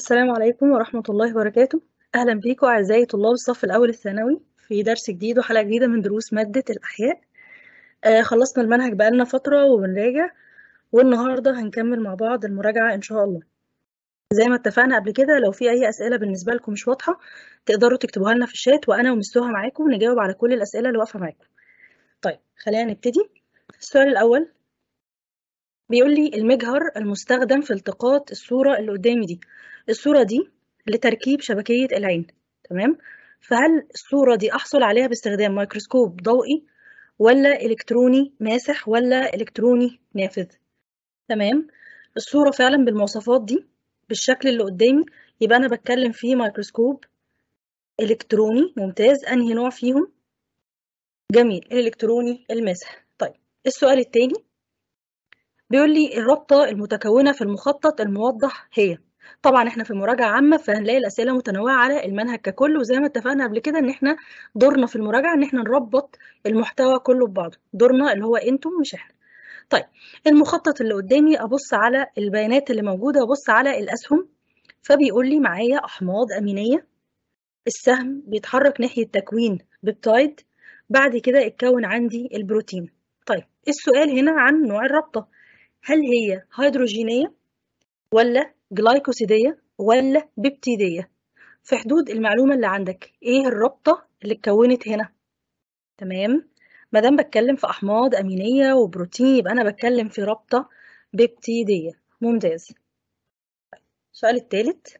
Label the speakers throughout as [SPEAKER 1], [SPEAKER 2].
[SPEAKER 1] السلام عليكم ورحمة الله وبركاته أهلا بيكم أعزائي طلاب الصف الأول الثانوي في درس جديد وحلقة جديدة من دروس مادة الأحياء آه خلصنا المنهج بقالنا فترة وبنراجع والنهاردة هنكمل مع بعض المراجعة إن شاء الله زي ما اتفقنا قبل كده لو في أي أسئلة بالنسبة لكم مش واضحة تقدروا تكتبوها لنا في الشات وأنا ومستوها معاكم نجاوب على كل الأسئلة اللي واقفة معاكم طيب خلينا نبتدي السؤال الأول بيقول لي المجهر المستخدم في التقاط الصورة اللي قدامي دي الصورة دي لتركيب شبكية العين تمام فهل الصورة دي أحصل عليها باستخدام ميكروسكوب ضوئي ولا إلكتروني ماسح ولا إلكتروني نافذ تمام الصورة فعلا بالمواصفات دي بالشكل اللي قدامي يبقى أنا بتكلم في مايكروسكوب إلكتروني ممتاز أنهي نوع فيهم جميل الإلكتروني الماسح طيب السؤال التاني بيقول لي الرابطة المتكونة في المخطط الموضح هي طبعا احنا في مراجعة عامة فهنلاقي الأسئلة متنوعة على المنهج ككل وزي ما اتفقنا قبل كده ان احنا دورنا في المراجعة ان احنا نربط المحتوى كله ببعضه دورنا اللي هو انتم مش احنا طيب المخطط اللي قدامي ابص على البيانات اللي موجودة ابص على الأسهم فبيقول لي معايا أحماض أمينية السهم بيتحرك ناحية تكوين بيبتايد بعد كده اتكون عندي البروتين طيب السؤال هنا عن نوع الرابطة هل هي هيدروجينية ولا جلايكوسيدية ولا بيبتيدية في حدود المعلومة اللي عندك ايه الرابطة اللي اتكونت هنا تمام ما دام بتكلم في أحماض أمينية وبروتين يبقى أنا بتكلم في رابطة بيبتيدية ممتاز السؤال الثالث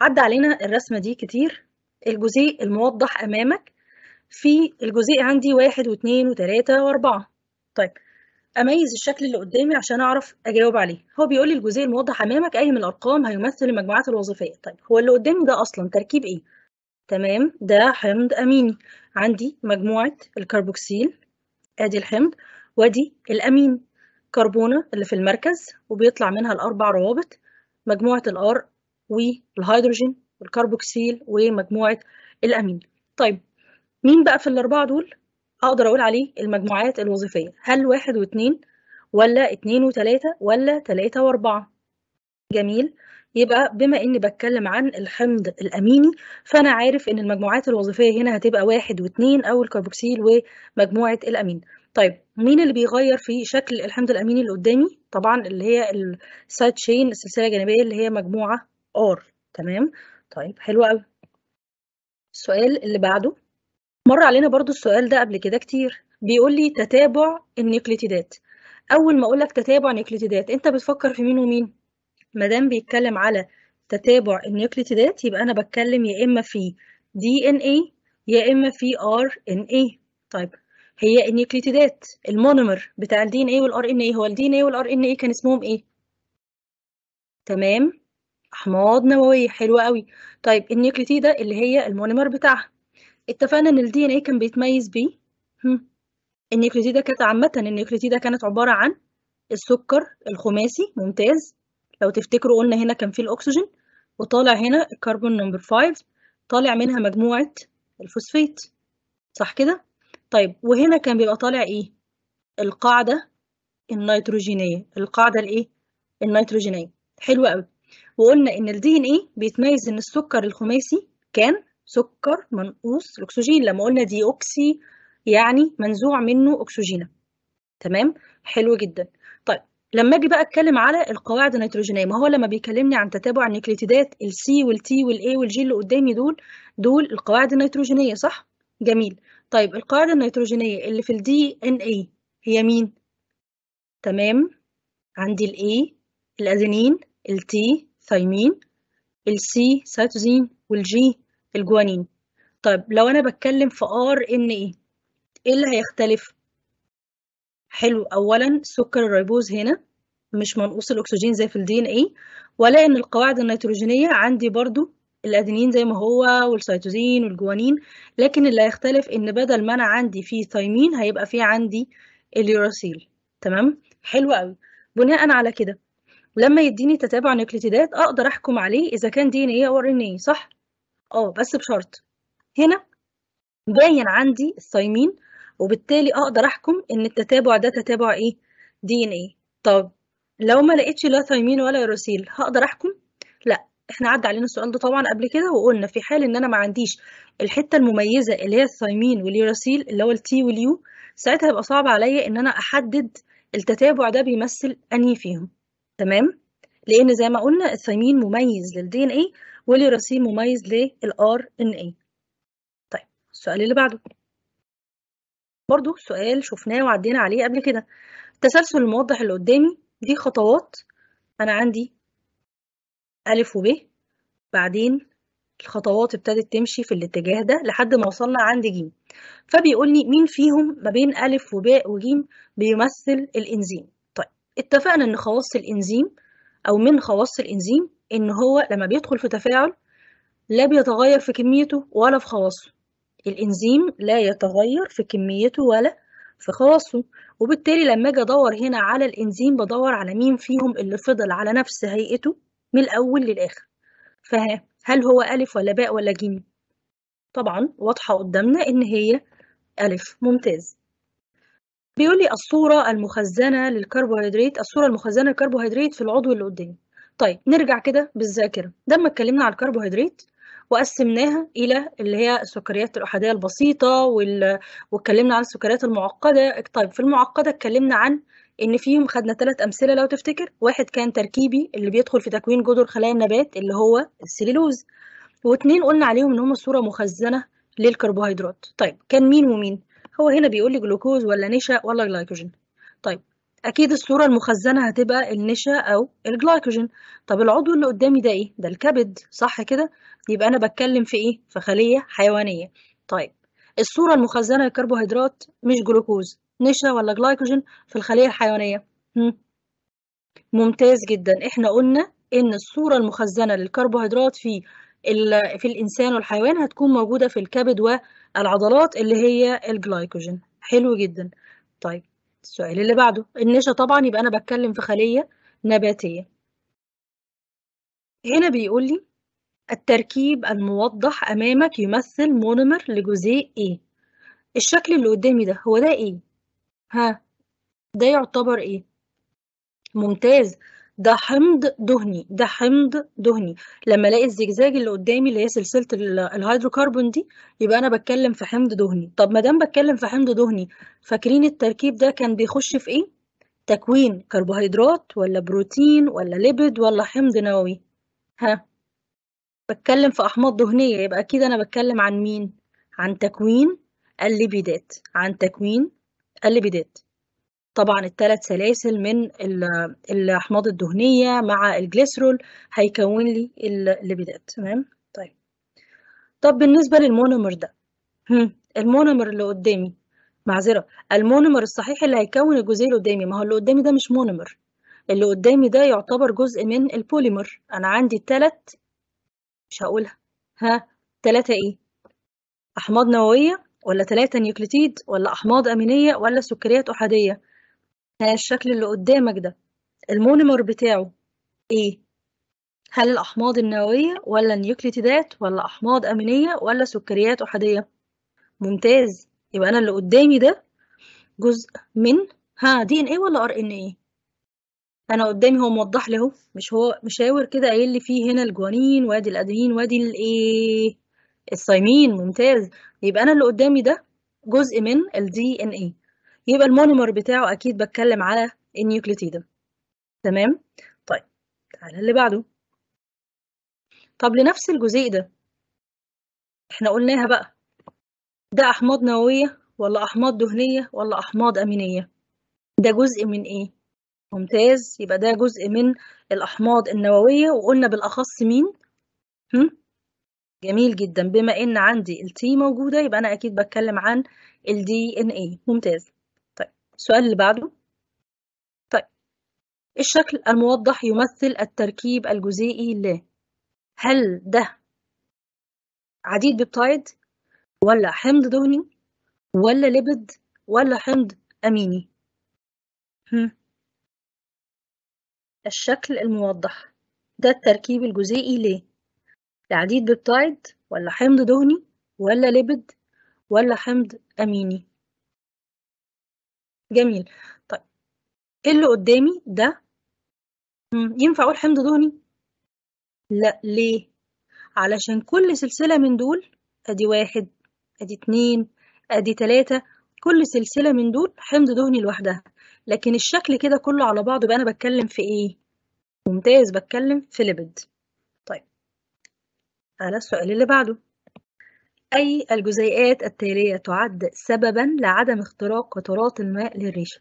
[SPEAKER 1] عدى علينا الرسمة دي كتير الجزيء الموضح أمامك في الجزيء عندي واحد واثنين وثلاثة وأربعة طيب اميز الشكل اللي قدامي عشان اعرف اجاوب عليه هو بيقول لي الجزيء الموضح امامك اي من الارقام هيمثل المجموعات الوظيفيه طيب هو اللي قدامي ده اصلا تركيب ايه تمام ده حمض اميني عندي مجموعه الكربوكسيل ادي الحمض وادي الامين كربونه اللي في المركز وبيطلع منها الاربع روابط مجموعه الار والهيدروجين والكربوكسيل ومجموعه الامين طيب مين بقى في الاربعه دول اقدر اقول عليه المجموعات الوظيفيه هل واحد واثنين ولا اتنين وتلاته ولا تلاته واربعه جميل يبقى بما اني بتكلم عن الحمض الاميني فانا عارف ان المجموعات الوظيفيه هنا هتبقى واحد واثنين او الكربوكسيل ومجموعه الامين طيب مين اللي بيغير في شكل الحمض الاميني اللي قدامي طبعا اللي هي السايد شين السلسله الجانبيه اللي هي مجموعه ار تمام طيب حلو قوي السؤال اللي بعده مر علينا برضو السؤال ده قبل كده كتير بيقول لي تتابع النيوكليتيدات اول ما اقول لك تتابع النيوكليتيدات انت بتفكر في مين ومين ما دام بيتكلم على تتابع النيوكليتيدات يبقى انا بتكلم يا اما في دي ان اي يا اما في ار ان اي طيب هي النيوكليتيدات المونومر بتاع الدي ان اي والار ان اي هو الدي ان اي والار ان اي كان اسمهم ايه تمام احماض نوويه حلوه قوي طيب النيوكليتيده اللي هي المونومر بتاعها اتفقنا ان الدي ان ايه كان بيتميز بيه النيوكليوتيدة كانت عامة النيوكليوتيدة كانت عبارة عن السكر الخماسي ممتاز لو تفتكروا قلنا هنا كان فيه الأكسجين وطالع هنا الكربون نمبر 5 طالع منها مجموعة الفوسفيت صح كده؟ طيب وهنا كان بيبقى طالع ايه؟ القاعدة النيتروجينية القاعدة الايه؟ النيتروجينية حلو قوي وقلنا ان الدي ان ايه بيتميز ان السكر الخماسي كان سكر منقوص الأكسجين لما قلنا دي أوكسي يعني منزوع منه اكسجين تمام حلو جدا طيب لما اجي بقى اتكلم على القواعد النيتروجينيه ما هو لما بيكلمني عن تتابع النيكليتيدات السي والتي والاي والجي اللي قدامي دول دول القواعد النيتروجينيه صح جميل طيب القواعد النيتروجينيه اللي في الدي ان اي هي مين تمام عندي الاي الادينين التي ثايمين السي سيتوزين والجي الجوانين طيب لو انا بتكلم في ار ان ايه ايه اللي هيختلف حلو اولا سكر الريبوز هنا مش منقوص الاكسجين زي في الدي ان ايه ولا ان القواعد النيتروجينيه عندي برضو الادينين زي ما هو والسيتوزين والجوانين لكن اللي هيختلف ان بدل ما انا عندي فيه ثايمين هيبقى فيه عندي اليوراسيل تمام حلو قوي بناء على كده لما يديني تتابع نيوكليتيدات اقدر احكم عليه اذا كان دي ان ايه او ار ان ايه صح اه بس بشرط هنا باين عندي الثايمين وبالتالي اقدر احكم ان التتابع ده تتابع ايه دي ان ايه طب لو ما لقيتش لا ثايمين ولا يروسيل هقدر احكم لا احنا عدى علينا السؤال ده طبعا قبل كده وقلنا في حال ان انا ما عنديش الحته المميزه اللي هي الثايمين واليوروسيل اللي هو التي واليو ساعتها هيبقى صعب عليا ان انا احدد التتابع ده بيمثل انهي فيهم تمام لان زي ما قلنا الثايمين مميز للدي ان ايه وليه رصيد مميز للار ان اي طيب السؤال اللي بعده برضو سؤال شفناه وعدينا عليه قبل كده التسلسل الموضح اللي قدامي دي خطوات انا عندي الف وب بعدين الخطوات ابتدت تمشي في الاتجاه ده لحد ما وصلنا عند جيم فبيقول لي مين فيهم ما بين ألف وباء وجيم بيمثل الإنزيم طيب اتفقنا إن خواص الإنزيم أو من خواص الإنزيم ان هو لما بيدخل في تفاعل لا بيتغير في كميته ولا في خواصه الانزيم لا يتغير في كميته ولا في خواصه وبالتالي لما اجي ادور هنا على الانزيم بدور على مين فيهم اللي فضل على نفس هيئته من الاول للاخر فها هل هو الف ولا باء ولا جيم طبعا واضحه قدامنا ان هي الف ممتاز بيقول لي الصوره المخزنه للكربوهيدرات الصوره المخزنه للكربوهيدرات في العضو اللي قدامي طيب نرجع كده بالذاكرة لما اتكلمنا على الكربوهيدرات وقسمناها الى اللي هي السكريات الاحاديه البسيطه وال... واتكلمنا عن السكريات المعقده طيب في المعقده اتكلمنا عن ان فيهم خدنا ثلاث امثله لو تفتكر واحد كان تركيبي اللي بيدخل في تكوين جدر خلايا النبات اللي هو السليلوز واثنين قلنا عليهم ان هم صوره مخزنه للكربوهيدرات طيب كان مين ومين هو هنا بيقول لي جلوكوز ولا نشا ولا جلايكوجين طيب أكيد الصورة المخزنة هتبقى النشا أو الجلايكوجين طب العضو اللي قدامي ده إيه؟ ده الكبد صح كده؟ يبقى أنا بتكلم في إيه؟ في خلية حيوانية طيب الصورة المخزنة للكربوهيدرات مش جلوكوز نشا ولا جلايكوجين في الخلية الحيوانية ممتاز جدا احنا قلنا ان الصورة المخزنة للكربوهيدرات في في الإنسان والحيوان هتكون موجودة في الكبد والعضلات اللي هي الجلايكوجين حلو جدا طيب السؤال اللي بعده النشا طبعا يبقى أنا بتكلم في خلية نباتية هنا بيقول لي التركيب الموضح أمامك يمثل مونومر لجزيء A الشكل اللي قدامي ده هو ده إيه؟ ها ده يعتبر إيه؟ ممتاز ده حمض دهني ده حمض دهني لما الاقي الزجزاج اللي قدامي اللي هي سلسله الهيدروكربون دي يبقى انا بتكلم في حمض دهني طب ما دام بتكلم في حمض دهني فاكرين التركيب ده كان بيخش في ايه تكوين كربوهيدرات ولا بروتين ولا ليبيد ولا حمض نووي ها بتكلم في احماض دهنيه يبقى اكيد انا بتكلم عن مين عن تكوين الليبيدات عن تكوين الليبيدات طبعا الثلاث سلاسل من الأحماض الدهنية مع الجليسرول هيكون لي الليبيدات تمام طيب طب بالنسبة للمونومر ده المونومر اللي قدامي معذرة المونومر الصحيح اللي هيكون الجزيء اللي قدامي ما هو اللي قدامي ده مش مونومر اللي قدامي ده يعتبر جزء من البوليمر أنا عندي ثلاث مش هقولها ها تلاتة إيه أحماض نووية ولا تلاتة نيوكليتيد ولا أحماض أمينية ولا سكريات أحادية هل الشكل اللي قدامك ده المونيمر بتاعه ايه هل الأحماض النووية ولا النيوكليتيدات ولا أحماض أمينية ولا سكريات أحادية ممتاز يبقى أنا اللي قدامي ده جزء من ها دي ان ايه ولا ار ان ايه انا قدامي هو موضح له اهو مش هو مشاور كده قايل لي فيه هنا الجوانين وادي الادينين وادي الايه الثايمين ممتاز يبقى انا اللي قدامي ده جزء من الدي ان ايه يبقى المونومر بتاعه أكيد بتكلم على النيوكليوتيدا تمام طيب تعالى اللي بعده طب لنفس الجزيء ده احنا قلناها بقى ده أحماض نووية ولا أحماض دهنية ولا أحماض أمينية ده جزء من إيه ممتاز يبقى ده جزء من الأحماض النووية وقلنا بالأخص مين هم؟ جميل جدا بما ان عندي التي موجودة يبقى انا اكيد بتكلم عن ال DNA ممتاز السؤال اللي بعده طيب الشكل الموضح يمثل التركيب الجزيئي ل هل ده عديد بيبتايد ولا حمض دهني ولا ليبيد ولا حمض أميني هم. الشكل الموضح ده التركيب الجزيئي ل لعديد بيبتايد ولا حمض دهني ولا ليبيد ولا حمض أميني جميل طيب إيه اللي قدامي ده ينفع أقول حمض دهني؟ لا ليه؟ علشان كل سلسلة من دول أدي واحد أدي اتنين أدي تلاتة كل سلسلة من دول حمض دهني لوحدها لكن الشكل كده كله على بعضه بقى أنا بتكلم في إيه؟ ممتاز بتكلم في ليبيد طيب على السؤال اللي بعده أي الجزيئات التالية تعد سببا لعدم اختراق قطرات الماء للريشة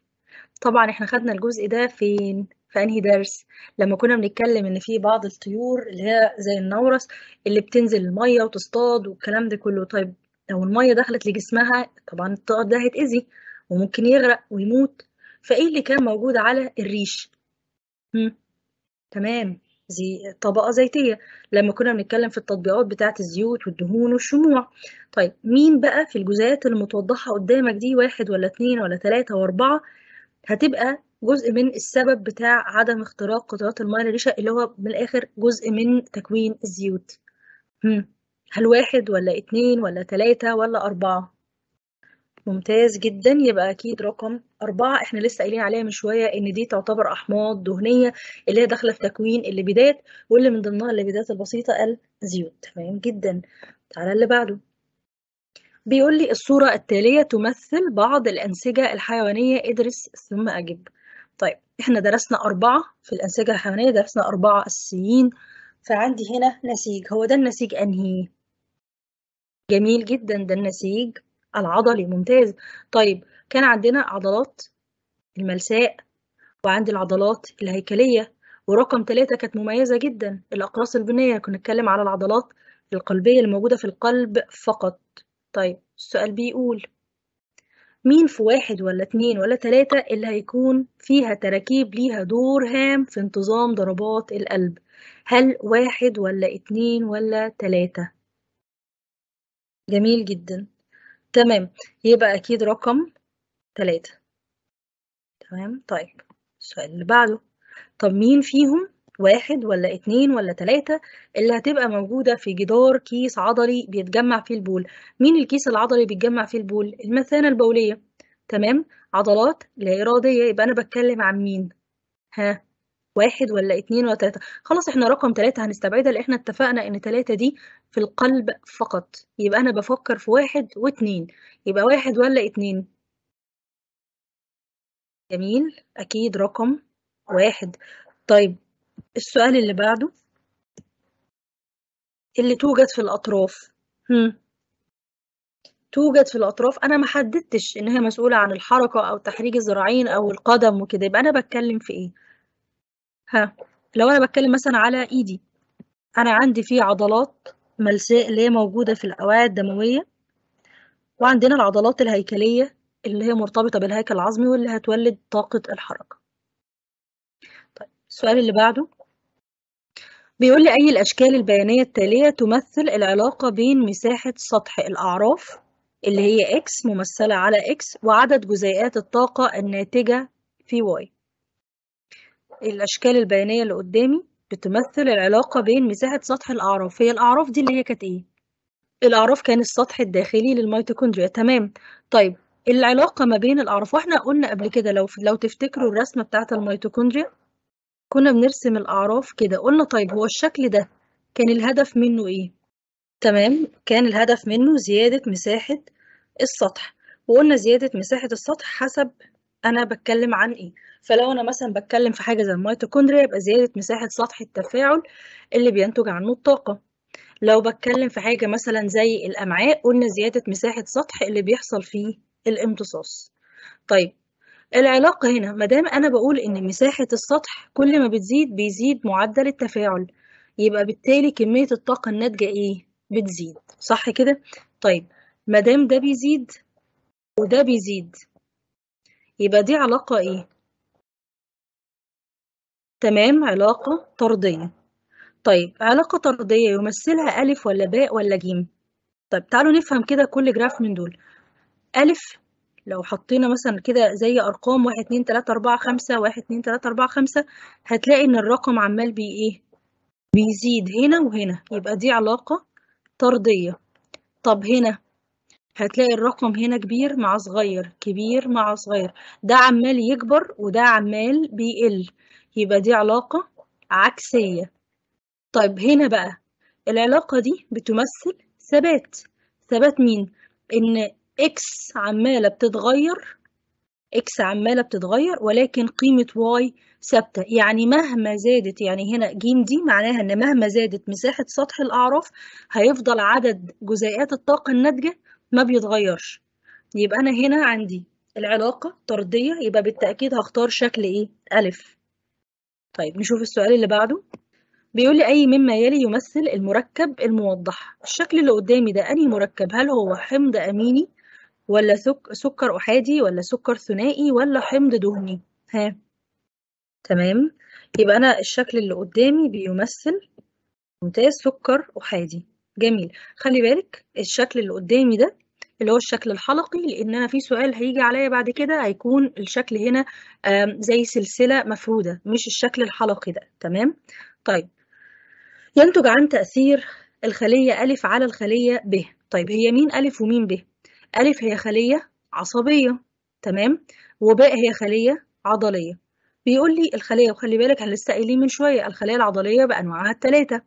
[SPEAKER 1] طبعا احنا خدنا الجزء ده فين في انهي درس لما كنا بنتكلم ان في بعض الطيور اللي هي زي النورس اللي بتنزل الميه وتصطاد والكلام ده كله طيب لو الميه دخلت لجسمها طبعا الطائر ده هيتأذي وممكن يغرق ويموت فايه اللي كان موجود على الريش تمام زي طبقة زيتية لما كنا بنتكلم في التطبيقات بتاعة الزيوت والدهون والشموع طيب مين بقى في الجزيئات المتوضحه قدامك دي واحد ولا اتنين ولا تلاتة واربعة هتبقى جزء من السبب بتاع عدم اختراق قطرات المياه للريشة اللي هو من الآخر جزء من تكوين الزيوت هم. هل واحد ولا اتنين ولا تلاتة ولا أربعة ممتاز جدا يبقى اكيد رقم أربعة احنا لسه قايلين عليها من شوية إن دي تعتبر أحماض دهنية اللي هي داخلة في تكوين الليبيدات واللي من ضمنها الليبيدات البسيطة الزيوت تمام جدا تعالى اللي بعده بيقول لي الصورة التالية تمثل بعض الأنسجة الحيوانية ادرس ثم أجب طيب احنا درسنا أربعة في الأنسجة الحيوانية درسنا أربعة أساسيين فعندي هنا نسيج هو ده النسيج أنهي جميل جدا ده النسيج العضلي ممتاز طيب كان عندنا عضلات الملساء وعند العضلات الهيكلية ورقم ثلاثة كانت مميزة جدا الأقراص البنية كنا نتكلم على العضلات القلبية اللي موجودة في القلب فقط طيب السؤال بيقول مين في واحد ولا اتنين ولا تلاتة اللي هيكون فيها تراكيب ليها دور هام في انتظام ضربات القلب هل واحد ولا اتنين ولا تلاتة جميل جدا تمام يبقى أكيد رقم تلاتة تمام طيب السؤال اللي بعده طب مين فيهم واحد ولا اتنين ولا تلاتة اللي هتبقى موجودة في جدار كيس عضلي بيتجمع فيه البول مين الكيس العضلي بيتجمع فيه البول المثانة البولية تمام عضلات لا إرادية يبقى أنا بتكلم عن مين ها واحد ولا اتنين ولا تلاتة خلاص احنا رقم تلاتة هنستبعدها لأن احنا اتفقنا ان تلاتة دي في القلب فقط يبقى أنا بفكر في واحد واتنين يبقى واحد ولا اتنين جميل أكيد رقم واحد طيب السؤال اللي بعده اللي توجد في الأطراف هم. توجد في الأطراف أنا ما حددتش إن هي مسؤولة عن الحركة أو تحريك الذراعين أو القدم وكده يبقى أنا بتكلم في إيه ها لو انا بتكلم مثلا على ايدي انا عندي في عضلات ملساء اللي هي موجوده في الاوعيه الدمويه وعندنا العضلات الهيكليه اللي هي مرتبطه بالهيكل العظمي واللي هتولد طاقه الحركه طيب السؤال اللي بعده بيقول لي اي الاشكال البيانيه التاليه تمثل العلاقه بين مساحه سطح الاعراف اللي هي x ممثله على x وعدد جزيئات الطاقه الناتجه في y الأشكال البيانية اللي قدامي بتمثل العلاقة بين مساحة سطح الأعراف هي الأعراف دي اللي هي كانت إيه؟ الأعراف كان السطح الداخلي للميتوكوندريا تمام طيب العلاقة ما بين الأعراف واحنا قلنا قبل كده لو لو تفتكروا الرسمة بتاعة الميتوكوندريا كنا بنرسم الأعراف كده قلنا طيب هو الشكل ده كان الهدف منه إيه؟ تمام كان الهدف منه زيادة مساحة السطح وقلنا زيادة مساحة السطح حسب أنا بتكلم عن إيه فلو انا مثلا بتكلم في حاجه زي الميتوكوندريا يبقى زياده مساحه سطح التفاعل اللي بينتج عنه الطاقه لو بتكلم في حاجه مثلا زي الامعاء قلنا زياده مساحه سطح اللي بيحصل فيه الامتصاص طيب العلاقة هنا ما دام أنا بقول إن مساحة السطح كل ما بتزيد بيزيد معدل التفاعل يبقى بالتالي كمية الطاقة الناتجة إيه؟ بتزيد صح كده؟ طيب ما دام ده بيزيد وده بيزيد يبقى دي علاقة إيه؟ تمام علاقة طردية طيب علاقة طردية يمثلها ألف ولا باء ولا جيم طيب تعالوا نفهم كده كل جراف من دول ألف لو حطينا مثلا كده زي أرقام واحد اتنين تلاتة أربعة خمسة واحد اتنين تلاتة أربعة خمسة هتلاقي إن الرقم عمال بي إيه بيزيد هنا وهنا يبقى دي علاقة طردية طب هنا هتلاقي الرقم هنا كبير مع صغير كبير مع صغير ده عمال يكبر وده عمال بيقل يبقى دي علاقة عكسية طيب هنا بقى العلاقة دي بتمثل ثبات ثبات مين؟ إن إكس عمالة بتتغير إكس عمالة بتتغير ولكن قيمة واي ثابتة يعني مهما زادت يعني هنا ج دي معناها إن مهما زادت مساحة سطح الأعراف هيفضل عدد جزيئات الطاقة الناتجة ما بيتغيرش يبقى أنا هنا عندي العلاقة طردية يبقى بالتأكيد هختار شكل إيه؟ ألف طيب نشوف السؤال اللي بعده بيقول لي أي مما يلي يمثل المركب الموضح الشكل اللي قدامي ده أنهي مركب هل هو حمض أميني ولا سكر أحادي ولا سكر ثنائي ولا حمض دهني ها تمام يبقى أنا الشكل اللي قدامي بيمثل ممتاز سكر أحادي جميل خلي بالك الشكل اللي قدامي ده اللي هو الشكل الحلقي لان انا في سؤال هيجي عليا بعد كده هيكون الشكل هنا زي سلسله مفروده مش الشكل الحلقي ده تمام طيب ينتج عن تاثير الخليه الف على الخليه ب طيب هي مين الف ومين ب الف هي خليه عصبيه تمام وباء هي خليه عضليه بيقول لي الخليه وخلي بالك احنا لسه قايلين من شويه الخليه العضليه بانواعها الثلاثه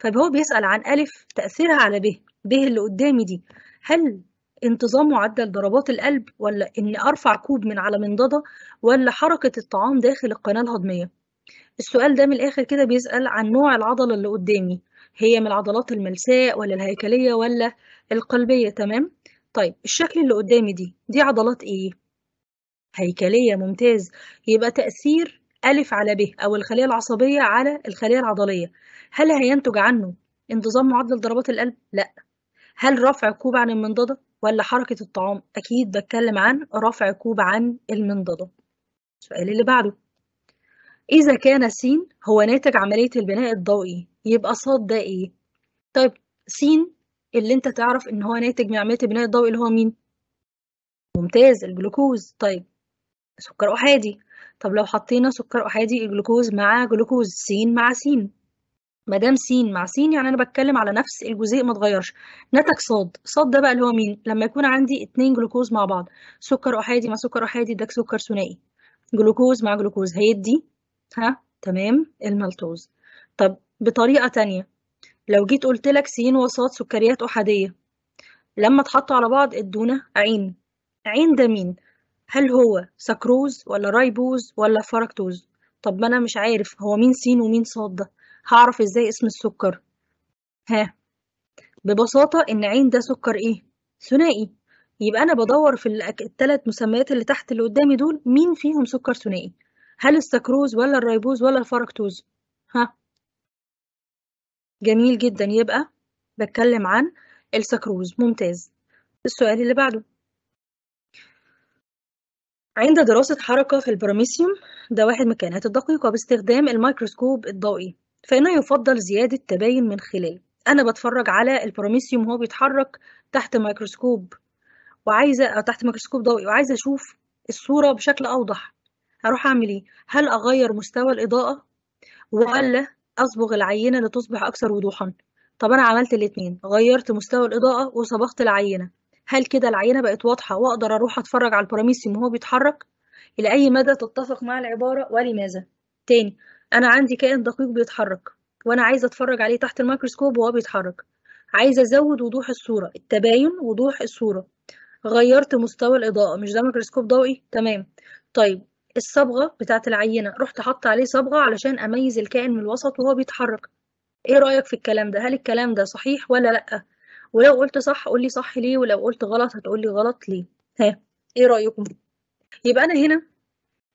[SPEAKER 1] فهو طيب، بيسال عن الف تاثيرها على ب ب اللي قدامي دي هل انتظام معدل ضربات القلب ولا إن أرفع كوب من على منضدة ولا حركة الطعام داخل القناة الهضمية السؤال ده من الآخر كده بيسأل عن نوع العضلة اللي قدامي هي من العضلات الملساء ولا الهيكلية ولا القلبية تمام طيب الشكل اللي قدامي دي دي عضلات إيه هيكلية ممتاز يبقى تأثير ألف على ب أو الخلية العصبية على الخلية العضلية هل هينتج عنه انتظام معدل ضربات القلب؟ لا هل رفع كوب عن المنضدة؟ ولا حركة الطعام أكيد بتكلم عن رفع كوب عن المنضدة السؤال اللي بعده إذا كان س هو ناتج عملية البناء الضوئي يبقى ص ده إيه؟ طيب س اللي أنت تعرف إن هو ناتج من عملية البناء الضوئي اللي هو مين؟ ممتاز الجلوكوز طيب سكر أحادي طب لو حطينا سكر أحادي الجلوكوز مع جلوكوز س مع س ما دام س مع س يعني انا بتكلم على نفس الجزيء ما اتغيرش نتج صاد صاد ده بقى اللي هو مين لما يكون عندي اتنين جلوكوز مع بعض سكر احادي مع سكر احادي ده سكر ثنائي جلوكوز مع جلوكوز هيدي ها تمام المالتوز طب بطريقه تانية لو جيت قلت لك س وصاد سكريات احاديه لما اتحطوا على بعض ادونا عين عين ده مين هل هو سكروز ولا رايبوز ولا فركتوز طب ما انا مش عارف هو مين س ومين صاد ده هعرف ازاي اسم السكر ها ببساطة إن عين ده سكر إيه؟ ثنائي يبقى أنا بدور في التلات مسميات اللي تحت اللي قدامي دول مين فيهم سكر ثنائي؟ هل السكروز ولا الريبوز ولا الفركتوز؟ ها؟ جميل جدا يبقى بتكلم عن السكروز ممتاز السؤال اللي بعده عند دراسة حركة في البراميسيوم ده واحد من الكائنات الدقيقة باستخدام الميكروسكوب الضوئي فإنه يفضل زيادة تباين من خلال أنا بتفرج على البروميسيوم وهو بيتحرك تحت ميكروسكوب وعايزة أو تحت ميكروسكوب ضوئي وعايزة أشوف الصورة بشكل أوضح هروح أعمل إيه؟ هل أغير مستوى الإضاءة ولا أصبغ العينة لتصبح أكثر وضوحا؟ طب أنا عملت الاتنين غيرت مستوى الإضاءة وصبغت العينة هل كده العينة بقت واضحة وأقدر أروح أتفرج على البراميسيوم وهو بيتحرك؟ إلى أي مدى تتفق مع العبارة ولماذا؟ تاني انا عندي كائن دقيق بيتحرك وانا عايزه اتفرج عليه تحت الميكروسكوب وهو بيتحرك عايزه ازود وضوح الصوره التباين وضوح الصوره غيرت مستوى الاضاءه مش ده ميكروسكوب ضوئي تمام طيب الصبغه بتاعه العينه رحت حاطه عليه صبغه علشان اميز الكائن من الوسط وهو بيتحرك ايه رايك في الكلام ده هل الكلام ده صحيح ولا لا ولو قلت صح قولي صح ليه ولو قلت غلط هتقولي غلط ليه ها ايه رايكم يبقى انا هنا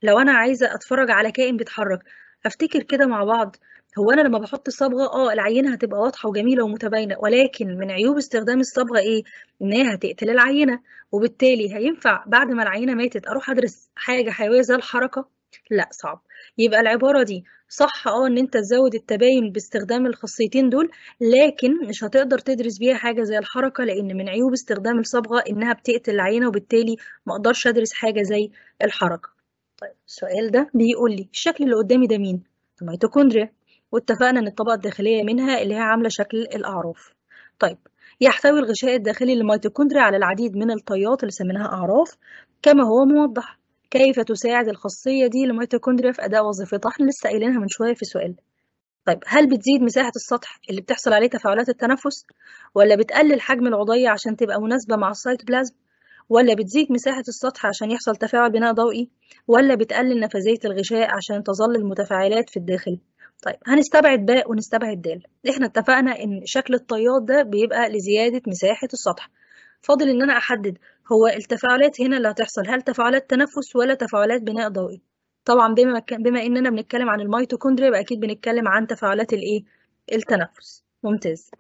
[SPEAKER 1] لو انا عايزه اتفرج على كائن بيتحرك أفتكر كده مع بعض هو أنا لما بحط الصبغة آه، العينة هتبقى واضحة وجميلة ومتباينة، ولكن من عيوب استخدام الصبغة إيه؟ إن هي هتقتل العينة، وبالتالي هينفع بعد ما العينة ماتت أروح أدرس حاجة حيوية زي الحركة؟ لأ صعب، يبقى العبارة دي صح آه إن أنت تزود التباين باستخدام الخاصيتين دول، لكن مش هتقدر تدرس بيها حاجة زي الحركة لأن من عيوب استخدام الصبغة إنها بتقتل العينة وبالتالي ما أقدرش أدرس حاجة زي الحركة. طيب السؤال ده بيقول لي الشكل اللي قدامي ده مين؟ الميتوكوندريا واتفقنا ان الطبقة الداخلية منها اللي هي عاملة شكل الأعراف طيب يحتوي الغشاء الداخلي للميتوكوندريا على العديد من الطيات اللي سميناها أعراف كما هو موضح كيف تساعد الخاصية دي الميتوكوندريا في أداء وظيفتها احنا لسه قايلينها من شوية في سؤال طيب هل بتزيد مساحة السطح اللي بتحصل عليه تفاعلات التنفس ولا بتقلل حجم العضية عشان تبقى مناسبة مع السيتوبلازم ولا بتزيد مساحة السطح عشان يحصل تفاعل بناء ضوئي ولا بتقلل نفاذية الغشاء عشان تظل المتفاعلات في الداخل طيب هنستبعد باء ونستبعد دال احنا اتفقنا ان شكل الطياد ده بيبقى لزيادة مساحة السطح فاضل ان انا احدد هو التفاعلات هنا اللي هتحصل هل تفاعلات تنفس ولا تفاعلات بناء ضوئي طبعا بما بما اننا بنتكلم عن الميتوكوندريا يبقى اكيد بنتكلم عن تفاعلات الايه التنفس ممتاز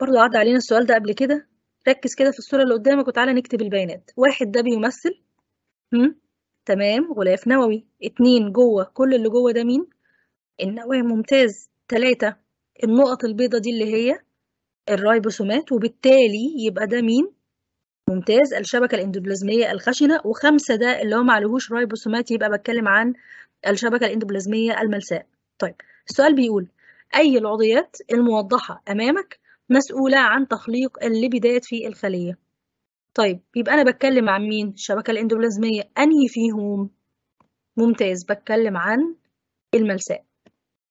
[SPEAKER 1] برضو عدى علينا السؤال ده قبل كده ركز كده في الصورة اللي قدامك وتعالى نكتب البيانات واحد ده بيمثل هم؟ تمام غلاف نووي اتنين جوه كل اللي جوه ده مين النواه ممتاز تلاتة النقط البيضة دي اللي هي الرايبوسومات وبالتالي يبقى ده مين ممتاز الشبكة الاندوبلازمية الخشنة وخمسة ده اللي هو معلهوش رايبوسومات يبقى بتكلم عن الشبكة الاندوبلازمية الملساء طيب السؤال بيقول أي العضيات الموضحة أمامك مسؤولة عن تخليق الليبيدات في الخلية طيب يبقى أنا بتكلم عن مين؟ الشبكة الإندوبلازمية أنهي فيهم؟ ممتاز بتكلم عن الملساء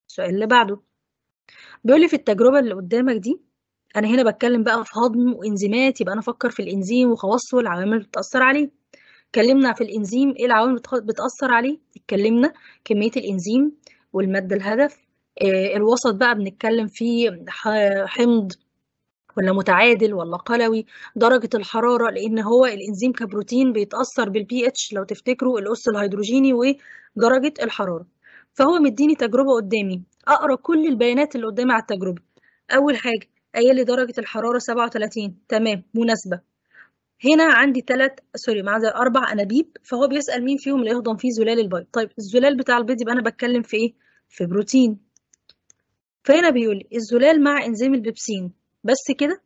[SPEAKER 1] السؤال اللي بعده بيقول لي في التجربة اللي قدامك دي أنا هنا بتكلم بقى في هضم وإنزيمات يبقى أنا أفكر في الإنزيم وخواصه والعوامل اللي بتأثر عليه اتكلمنا في الإنزيم إيه العوامل اللي بتأثر عليه اتكلمنا كمية الإنزيم والمادة الهدف آه، الوسط بقى بنتكلم فيه حمض ولا متعادل ولا قلوي درجة الحرارة لأن هو الإنزيم كبروتين بيتأثر بالبي اتش لو تفتكروا الأس الهيدروجيني ودرجة الحرارة فهو مديني تجربة قدامي أقرأ كل البيانات اللي قدامي على التجربة أول حاجة أي لي درجة الحرارة 37 تمام مناسبة هنا عندي ثلاث سوري معاذ أربع أنابيب فهو بيسأل مين فيهم اللي يهضم فيه زلال البيض طيب الزلال بتاع البيض يبقى أنا بتكلم في إيه؟ في بروتين فهنا بيقول الزلال مع إنزيم البيبسين بس كده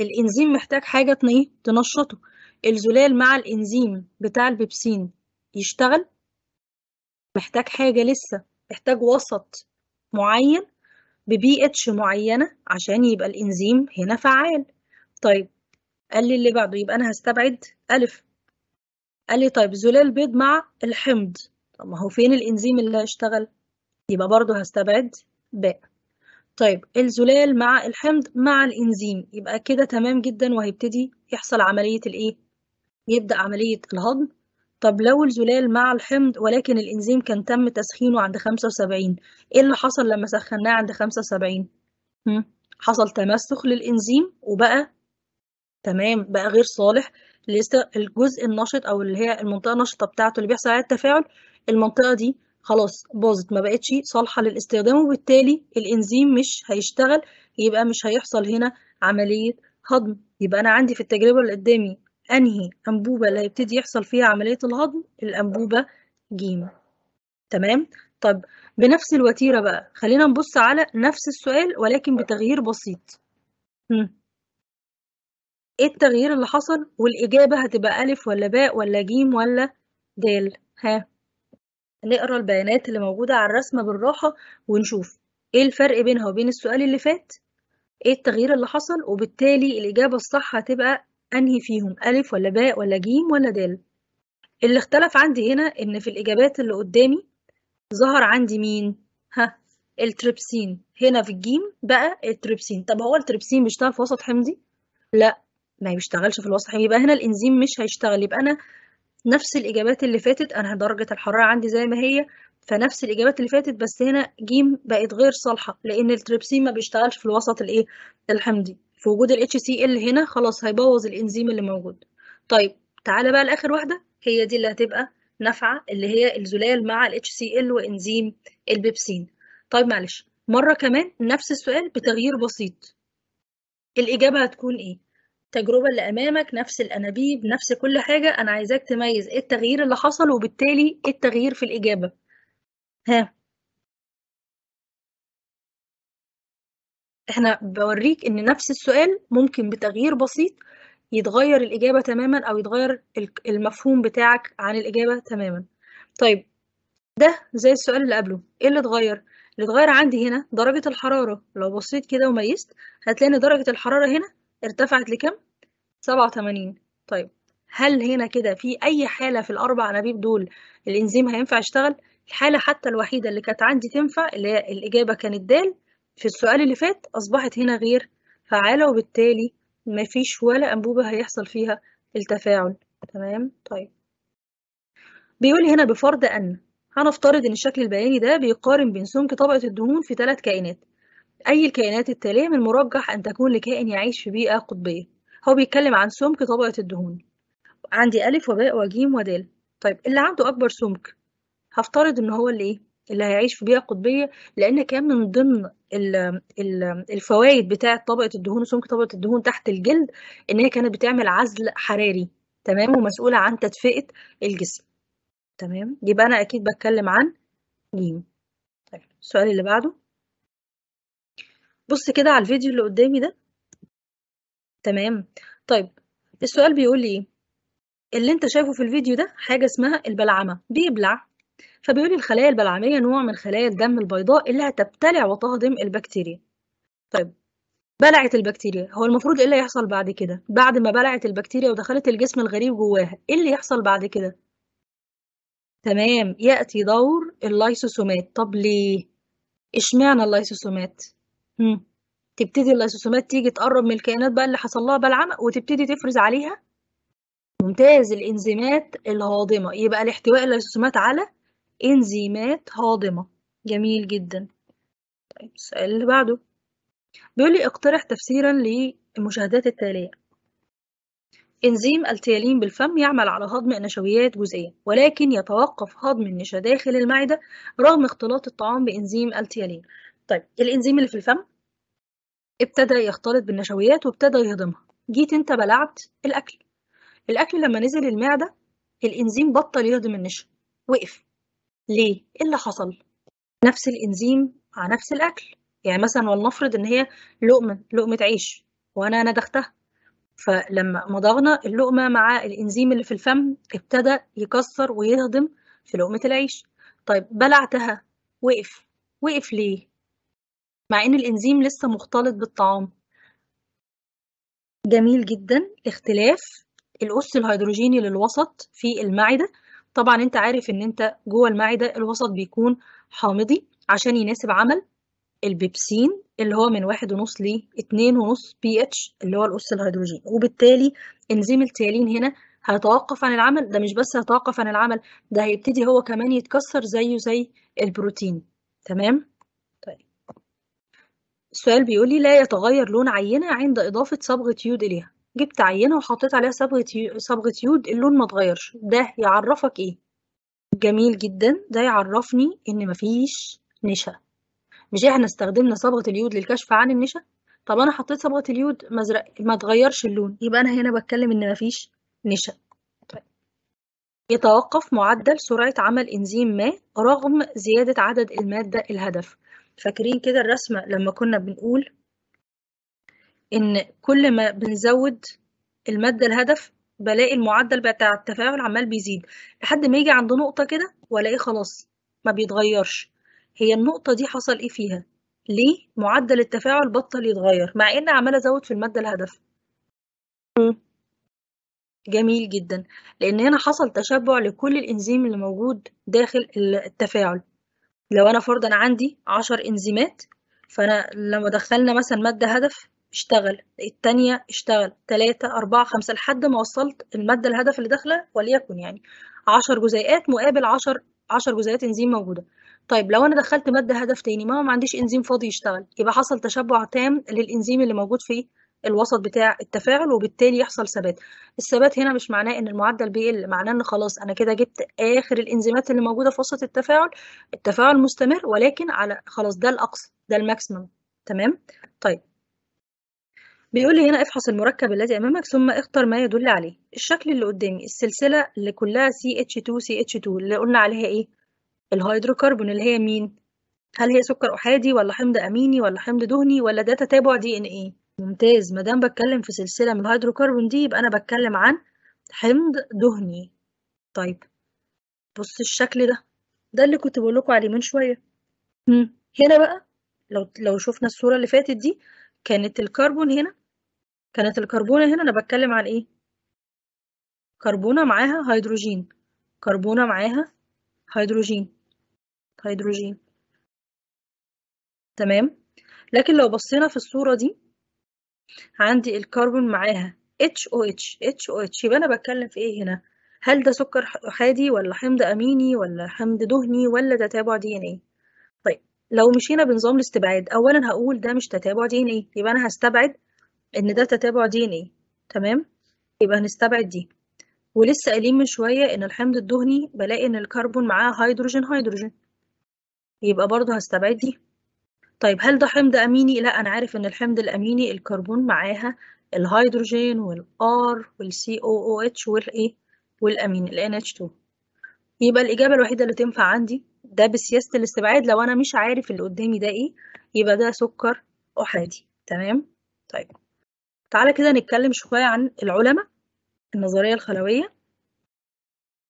[SPEAKER 1] الإنزيم محتاج حاجة إيه تنشطه الزلال مع الإنزيم بتاع البيبسين يشتغل محتاج حاجة لسه محتاج وسط معين ببي اتش معينة عشان يبقى الإنزيم هنا فعال طيب قال لي اللي بعده يبقى أنا هستبعد ألف قال لي طيب زلال بيض مع الحمض طب ما هو فين الإنزيم اللي هيشتغل يبقى برضه هستبعد باء طيب الزلال مع الحمض مع الإنزيم يبقى كده تمام جدا وهيبتدي يحصل عملية الإيه؟ يبدأ عملية الهضم طب لو الزلال مع الحمض ولكن الإنزيم كان تم تسخينه عند 75 إيه اللي حصل لما سخناه عند 75؟ حصل تمسخ للإنزيم وبقى تمام بقى غير صالح لسه الجزء النشط أو اللي هي المنطقة النشطة بتاعته اللي بيحصل عليها التفاعل المنطقة دي خلاص باظت ما بقتش صالحة للاستخدام وبالتالي الإنزيم مش هيشتغل يبقى مش هيحصل هنا عملية هضم يبقى أنا عندي في التجربة اللي قدامي أنهي أنبوبة اللي هيبتدي يحصل فيها عملية الهضم الأنبوبة ج تمام طب بنفس الوتيرة بقى خلينا نبص على نفس السؤال ولكن بتغيير بسيط هم. ايه التغيير اللي حصل والإجابة هتبقى ا ولا باء ولا جيم ولا د ها نقرا البيانات اللي موجودة على الرسمة بالراحة ونشوف ايه الفرق بينها وبين السؤال اللي فات ايه التغيير اللي حصل وبالتالي الإجابة الصح هتبقى أنهي فيهم ألف ولا باء ولا جيم ولا دال اللي اختلف عندي هنا إن في الإجابات اللي قدامي ظهر عندي مين ها التريبسين هنا في الجيم بقى التريبسين طب هو التريبسين بيشتغل في وسط حمضي لا ما بيشتغلش في الوسط الحمضي يبقى هنا الإنزيم مش هيشتغل يبقى أنا نفس الإجابات اللي فاتت أنا درجة الحرارة عندي زي ما هي فنفس الإجابات اللي فاتت بس هنا جيم بقت غير صالحة لأن التريبسين ما بيشتغلش في الوسط الإيه الحمضي في وجود ال HCl هنا خلاص هيبوظ الإنزيم اللي موجود طيب تعالى بقى لآخر واحدة هي دي اللي هتبقى نافعة اللي هي الزلال مع ال HCl وإنزيم البيبسين طيب معلش مرة كمان نفس السؤال بتغيير بسيط الإجابة هتكون إيه؟ التجربه اللي امامك نفس الانابيب نفس كل حاجه انا عايزاك تميز ايه التغيير اللي حصل وبالتالي ايه التغيير في الاجابه ها احنا بوريك ان نفس السؤال ممكن بتغيير بسيط يتغير الإجابة تماما أو يتغير المفهوم بتاعك عن الإجابة تماما طيب ده زي السؤال اللي قبله إيه اللي اتغير؟ اللي اتغير عندي هنا درجة الحرارة لو بصيت كده وميزت هتلاقي إن درجة الحرارة هنا ارتفعت لكام؟ 87 طيب هل هنا كده في أي حالة في الأربع أنابيب دول الإنزيم هينفع يشتغل؟ الحالة حتى الوحيدة اللي كانت عندي تنفع اللي هي الإجابة كانت د في السؤال اللي فات أصبحت هنا غير فعالة وبالتالي مفيش ولا أنبوبة هيحصل فيها التفاعل تمام طيب بيقول هنا بفرض أن هنفترض إن الشكل البياني ده بيقارن بين سمك طبقة الدهون في ثلاث كائنات أي الكائنات التالية من المرجح أن تكون لكائن يعيش في بيئة قطبية هو بيتكلم عن سمك طبقة الدهون عندي ألف وباء وجيم ودال طيب اللي عنده أكبر سمك هفترض إن هو اللي إيه؟ اللي هيعيش في بيئة قطبية لأن كان من ضمن الفوائد بتاعة طبقة الدهون وسمك طبقة الدهون تحت الجلد إن هي كانت بتعمل عزل حراري تمام ومسؤولة عن تدفئة الجسم تمام يبقى أنا أكيد بتكلم عن جيم طيب السؤال اللي بعده بُص كده على الفيديو اللي قدّامي ده تمام، طيب السؤال بيقول لي إيه، اللي أنت شايفه في الفيديو ده حاجة اسمها البلعمة، بيبلع، فبيقول لي الخلايا البلعمية نوع من خلايا الدم البيضاء اللي هتبتلع وتهضم البكتيريا. طيب بلعت البكتيريا، هو المفروض إيه اللي يحصل بعد كده؟ بعد ما بلعت البكتيريا ودخلت الجسم الغريب جواها، إيه اللي يحصل بعد كده؟ تمام، يأتي دور اللايسوسومات، طب ليه؟ إشمعنى اللايسوسومات؟ تبتدي الليسوسومات تيجي تقرّب من الكائنات بقى اللي حصل لها بلعمة وتبتدي تفرز عليها ممتاز، الإنزيمات الهاضمة، يبقى الاحتواء الليسوسومات على إنزيمات هاضمة، جميل جدًا. طيب السؤال اللي بعده، بيقول لي اقترح تفسيرًا للمشاهدات التالية: إنزيم التيالين بالفم يعمل على هضم النشويات جزئيًا، ولكن يتوقف هضم النشا داخل المعدة رغم اختلاط الطعام بإنزيم التيالين. طيب الإنزيم اللي في الفم ابتدى يختلط بالنشويات وابتدى يهضمها جيت انت بلعت الأكل الأكل لما نزل المعدة الإنزيم بطل يهضم النشا وقف ليه؟ إيه اللي حصل؟ نفس الإنزيم على نفس الأكل يعني مثلا ولنفرض إن هي لقمة لقمة عيش وأنا ندختها فلما مضغنا اللقمة مع الإنزيم اللي في الفم ابتدى يكسر ويهضم في لقمة العيش طيب بلعتها وقف وقف ليه؟ مع إن الإنزيم لسه مختلط بالطعام جميل جدا اختلاف الأس الهيدروجيني للوسط في المعدة طبعا انت عارف ان انت جوه المعدة الوسط بيكون حامضي عشان يناسب عمل البيبسين اللي هو من واحد ونص ل اتنين ونص بي اتش اللي هو الأس الهيدروجين وبالتالي انزيم التيالين هنا هيتوقف عن العمل ده مش بس هيتوقف عن العمل ده هيبتدي هو كمان يتكسر زيه زي البروتين تمام السؤال بيقول لي لا يتغير لون عينة عند إضافة صبغة يود إليها جبت عينة وحطيت عليها صبغة صبغة يود اللون ما اتغيرش ده يعرفك إيه جميل جدا ده يعرفني إن مفيش نشا مش إحنا استخدمنا صبغة اليود للكشف عن النشا طب أنا حطيت صبغة اليود مزرق ما اتغيرش اللون يبقى أنا هنا بتكلم إن مفيش نشا طيب. يتوقف معدل سرعة عمل إنزيم ما رغم زيادة عدد المادة الهدف فاكرين كده الرسمة لما كنا بنقول إن كل ما بنزود المادة الهدف بلاقي المعدل بتاع التفاعل عمال بيزيد لحد ما يجي عند نقطة كده والاقيه خلاص ما بيتغيرش هي النقطة دي حصل إيه فيها ليه معدل التفاعل بطل يتغير مع إن عمال أزود في المادة الهدف جميل جدا لأن هنا حصل تشبع لكل الإنزيم اللي موجود داخل التفاعل لو انا فرضا عندي عشر انزيمات فانا لما دخلنا مثلا مادة هدف اشتغل التانية اشتغل تلاتة أربعة خمسة لحد ما وصلت المادة الهدف اللي داخلة وليكن يعني عشر جزيئات مقابل عشر عشر جزيئات انزيم موجودة طيب لو أنا دخلت مادة هدف تاني ما ما عنديش انزيم فاضي يشتغل يبقى حصل تشبع تام للانزيم اللي موجود في الوسط بتاع التفاعل وبالتالي يحصل ثبات الثبات هنا مش معناه ان المعدل بيقل معناه ان خلاص انا كده جبت اخر الانزيمات اللي موجوده في وسط التفاعل التفاعل مستمر ولكن على خلاص ده الاقصى ده الماكسيمم تمام طيب بيقول لي هنا افحص المركب الذي امامك ثم اختر ما يدل عليه الشكل اللي قدامي السلسله اللي كلها CH2 CH2 اللي قلنا عليها ايه الهيدروكربون اللي هي مين هل هي سكر احادي ولا حمض اميني ولا حمض دهني ولا ده تتابع دي ان ايه ممتاز ما دام بتكلم في سلسلة من الهيدروكربون دي يبقى أنا بتكلم عن حمض دهني طيب بص الشكل ده ده اللي كنت بقول لكم عليه من شوية مم. هنا بقى لو لو شفنا الصورة اللي فاتت دي كانت الكربون هنا كانت الكربونة هنا أنا بتكلم عن إيه؟ كربونة معاها هيدروجين كربونة معاها هيدروجين هيدروجين تمام لكن لو بصينا في الصورة دي عندي الكربون معاها HOH HOH يبقى أنا بتكلم في إيه هنا؟ هل ده سكر أحادي ولا حمض أميني ولا حمض دهني ولا ده تتابع دي إن إيه؟ طيب لو مشينا بنظام الاستبعاد أولا هقول ده مش تتابع دي إن إيه يبقى أنا هستبعد إن ده تتابع دي إن إيه تمام؟ يبقى هنستبعد دي ولسه قايلين من شوية إن الحمض الدهني بلاقي إن الكربون معاه هيدروجين هيدروجين يبقى برضه هستبعد دي طيب هل ده حمض أميني؟ لا أنا عارف إن الحمض الأميني الكربون معاها الهيدروجين والآر والسي أو أو اتش والإيه؟ والأمين ال NH2 يبقى الإجابة الوحيدة اللي تنفع عندي ده بسياسة الاستبعاد لو أنا مش عارف اللي قدامي ده إيه يبقى ده سكر أحادي تمام؟ طيب تعالى كده نتكلم شوية عن العلماء النظرية الخلوية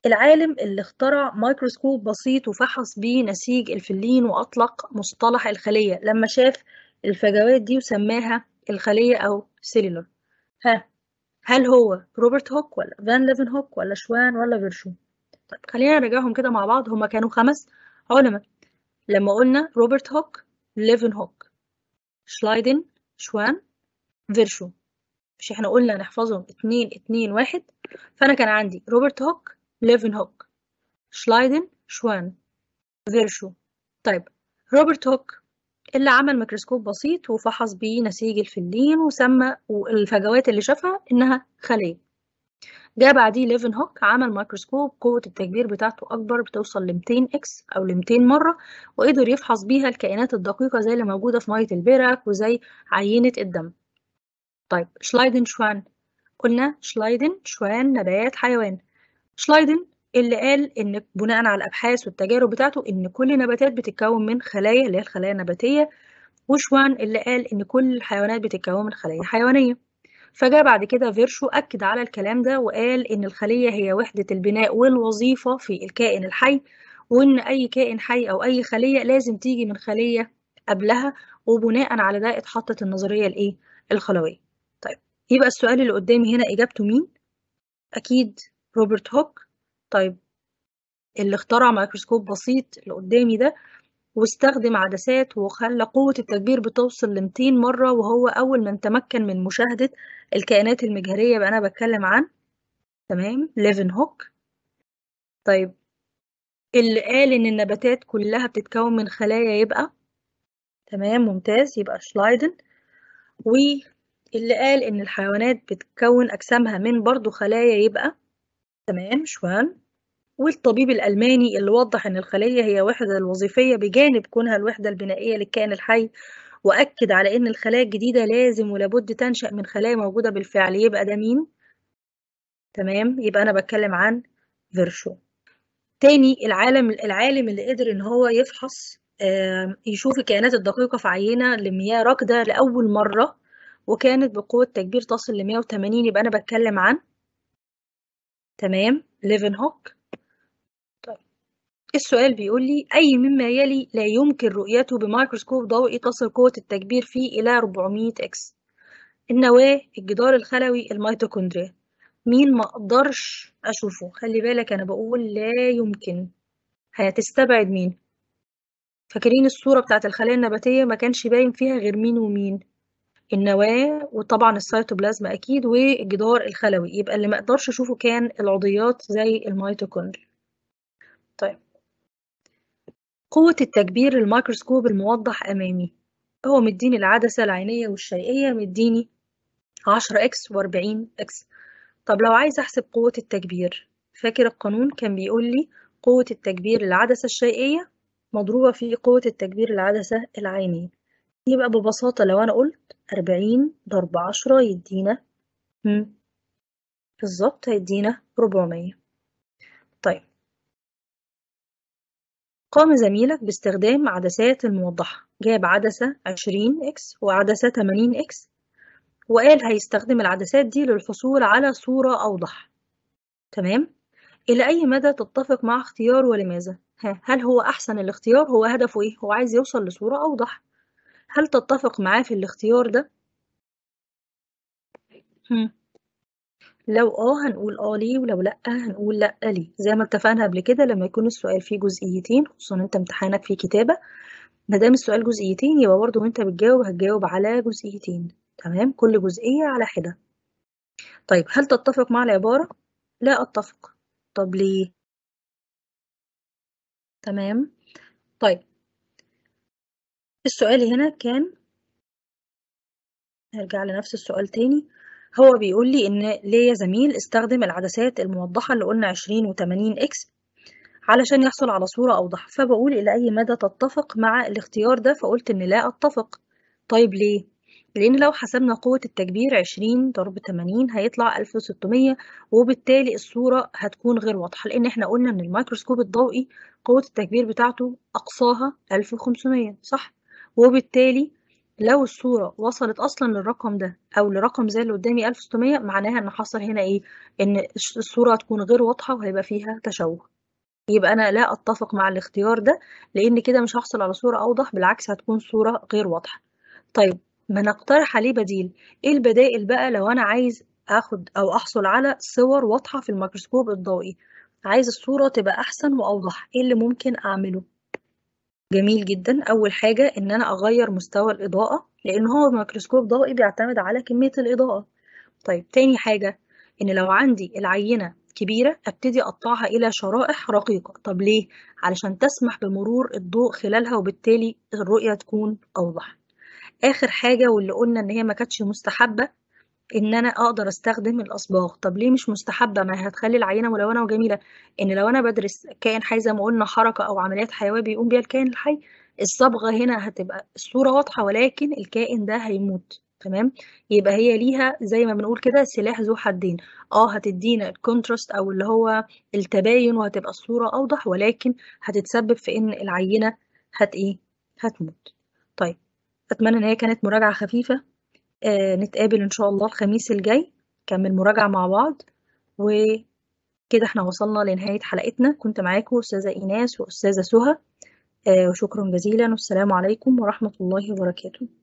[SPEAKER 1] العالم اللي اخترع مايكروسكوب بسيط وفحص بيه نسيج الفلين وأطلق مصطلح الخلية لما شاف الفجوات دي وسماها الخلية أو سيلولر ها هل هو روبرت هوك ولا فان ليفن هوك ولا شوان ولا فيرشو طيب خلينا نراجعهم كده مع بعض هما كانوا خمس علماء لما قلنا روبرت هوك ليفن هوك شلايدن شوان فيرشو مش احنا قلنا نحفظهم اتنين اتنين واحد فأنا كان عندي روبرت هوك ليفن هوك شلايدن شوان فيرشو طيب روبرت هوك اللي عمل ميكروسكوب بسيط وفحص بيه نسيج الفلين وسمى الفجوات اللي شافها إنها خلية جاء بعديه ليفن هوك عمل ميكروسكوب قوة التكبير بتاعته أكبر بتوصل ل 200 إكس أو ل 200 مرة وقدر يفحص بيها الكائنات الدقيقة زي اللي موجودة في مية البرك وزي عينة الدم طيب شلايدن شوان قلنا شلايدن شوان نبات حيوان شلايدن اللي قال إن بناء على الأبحاث والتجارب بتاعته إن كل النباتات بتتكون من خلايا اللي هي الخلايا النباتية وشوان اللي قال إن كل الحيوانات بتتكون من خلايا حيوانية فجاء بعد كده فيرشو أكد على الكلام ده وقال إن الخلية هي وحدة البناء والوظيفة في الكائن الحي وإن أي كائن حي أو أي خلية لازم تيجي من خلية قبلها وبناء على ده اتحطت النظرية الإيه؟ الخلوية. طيب يبقى السؤال اللي قدامي هنا إجابته مين؟ أكيد روبرت هوك طيب اللي اخترع مايكروسكوب بسيط اللي قدامي ده واستخدم عدسات وخلى قوة التكبير بتوصل ل 200 مرة وهو أول من تمكن من مشاهدة الكائنات المجهرية بقى أنا بتكلم عن تمام ليفن هوك طيب اللي قال إن النباتات كلها بتتكون من خلايا يبقى تمام ممتاز يبقى شلايدن واللي قال إن الحيوانات بتتكون أجسامها من برضو خلايا يبقى مش فاهم والطبيب الألماني اللي وضح إن الخلية هي وحدة الوظيفية بجانب كونها الوحدة البنائية للكائن الحي وأكد على إن الخلايا الجديدة لازم ولابد تنشأ من خلايا موجودة بالفعل يبقى ده مين؟ تمام يبقى أنا بتكلم عن فيرشو تاني العالم العالم اللي قدر إن هو يفحص يشوف الكائنات الدقيقة في عينة لمياه راكدة لأول مرة وكانت بقوة تكبير تصل ل 180 يبقى أنا بتكلم عن تمام ليفن هوك طيب السؤال بيقول لي أي مما يلي لا يمكن رؤيته بميكروسكوب ضوئي تصل قوة التكبير فيه إلى 400 إكس النواة الجدار الخلوي الميتوكوندريا مين ما أقدرش أشوفه خلي بالك أنا بقول لا يمكن هتستبعد مين فاكرين الصورة بتاعت الخلايا النباتية ما كانش باين فيها غير مين ومين النواه وطبعا السيتوبلازما اكيد والجدار الخلوي يبقى اللي ما اقدرش اشوفه كان العضيات زي الميتوكوندريا طيب قوة التكبير الميكروسكوب الموضح أمامي هو مديني العدسة العينية والشيئية مديني 10 اكس و40 اكس طب لو عايز أحسب قوة التكبير فاكر القانون كان بيقول لي قوة التكبير العدسة الشيئية مضروبة في قوة التكبير العدسة العينية يبقى ببساطة لو أنا قلت أربعين ضرب عشرة يدينا بالظبط هيدينا ربعمية طيب قام زميلك باستخدام عدسات الموضحة جاب عدسة عشرين إكس وعدسة تمانين إكس وقال هيستخدم العدسات دي للحصول على صورة أوضح تمام؟ إلى أي مدى تتفق مع اختيار ولماذا؟ هل هو أحسن الاختيار؟ هو هدفه إيه؟ هو عايز يوصل لصورة أوضح هل تتفق معاه في الاختيار ده؟ هم. لو اه هنقول اه ليه ولو لأ هنقول لأ ليه زي ما اتفقنا قبل كده لما يكون السؤال فيه جزئيتين خصوصا انت امتحانك فيه كتابة دام السؤال جزئيتين يبقى برضه وانت بتجاوب هتجاوب على جزئيتين تمام كل جزئية على حدة طيب هل تتفق مع العبارة؟ لا أتفق طب ليه؟ تمام طيب السؤال هنا كان هرجع لنفس السؤال تاني هو بيقول لي إن ليه يا زميل استخدم العدسات الموضحة اللي قلنا عشرين وتمانين إكس علشان يحصل على صورة أوضح فبقول إلى أي مدى تتفق مع الاختيار ده فقلت إن لا أتفق طيب ليه؟ لأن لو حسبنا قوة التكبير عشرين ضرب تمانين هيطلع ألف وستمية وبالتالي الصورة هتكون غير واضحة لأن احنا قلنا إن الميكروسكوب الضوئي قوة التكبير بتاعته أقصاها ألف وخمسمية صح؟ وبالتالي لو الصورة وصلت أصلا للرقم ده أو لرقم زي اللي قدامي 1600 معناها إن حصل هنا إيه؟ إن الصورة هتكون غير واضحة وهيبقى فيها تشوه. يبقى أنا لا أتفق مع الاختيار ده لأن كده مش هحصل على صورة أوضح بالعكس هتكون صورة غير واضحة. طيب ما نقترح عليه بديل، إيه البدائل بقى لو أنا عايز آخد أو أحصل على صور واضحة في الميكروسكوب الضوئي؟ عايز الصورة تبقى أحسن وأوضح، إيه اللي ممكن أعمله؟ جميل جدا اول حاجه ان انا اغير مستوى الاضاءه لان هو ميكروسكوب ضوئي بيعتمد على كميه الاضاءه طيب تاني حاجه ان لو عندي العينه كبيره ابتدي اقطعها الى شرائح رقيقه طب ليه علشان تسمح بمرور الضوء خلالها وبالتالي الرؤيه تكون اوضح اخر حاجه واللي قلنا ان هي ما كانتش مستحبه ان انا اقدر استخدم الاصباغ طب ليه مش مستحبه ما هتخلي العينه ملونه وجميله ان لو انا بدرس كائن حي زي ما قلنا حركه او عمليات حيويه بيقوم بيها الكائن الحي الصبغه هنا هتبقى الصوره واضحه ولكن الكائن ده هيموت تمام يبقى هي ليها زي ما بنقول كده سلاح ذو حدين اه هتدينا الكونتراست او اللي هو التباين وهتبقى الصوره اوضح ولكن هتتسبب في ان العينه هت ايه هتموت طيب اتمنى ان هي كانت مراجعه خفيفه آه، نتقابل إن شاء الله الخميس الجاي نكمل مراجعة مع بعض وكده احنا وصلنا لنهاية حلقتنا كنت معاكم أستاذة إيناس وأستاذة سهى آه، وشكرا جزيلا والسلام عليكم ورحمة الله وبركاته